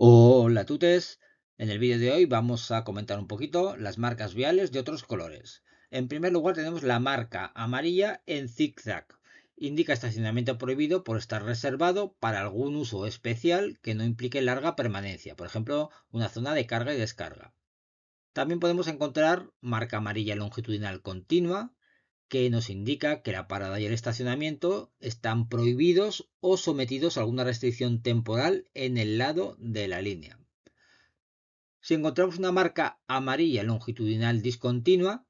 Hola tutes, en el vídeo de hoy vamos a comentar un poquito las marcas viales de otros colores. En primer lugar tenemos la marca amarilla en zigzag. Indica estacionamiento prohibido por estar reservado para algún uso especial que no implique larga permanencia, por ejemplo una zona de carga y descarga. También podemos encontrar marca amarilla longitudinal continua, que nos indica que la parada y el estacionamiento están prohibidos o sometidos a alguna restricción temporal en el lado de la línea. Si encontramos una marca amarilla longitudinal discontinua,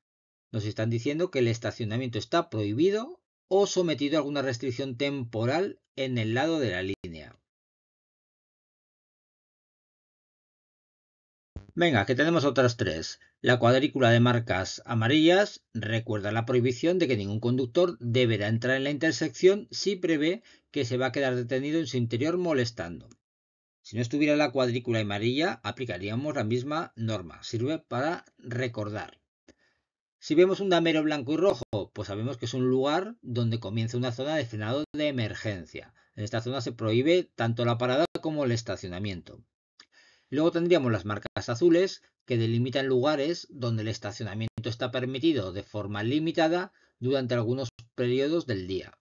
nos están diciendo que el estacionamiento está prohibido o sometido a alguna restricción temporal en el lado de la línea. Venga, que tenemos otras tres. La cuadrícula de marcas amarillas recuerda la prohibición de que ningún conductor deberá entrar en la intersección si prevé que se va a quedar detenido en su interior molestando. Si no estuviera la cuadrícula amarilla, aplicaríamos la misma norma. Sirve para recordar. Si vemos un damero blanco y rojo, pues sabemos que es un lugar donde comienza una zona de frenado de emergencia. En esta zona se prohíbe tanto la parada como el estacionamiento. Luego tendríamos las marcas azules que delimitan lugares donde el estacionamiento está permitido de forma limitada durante algunos periodos del día.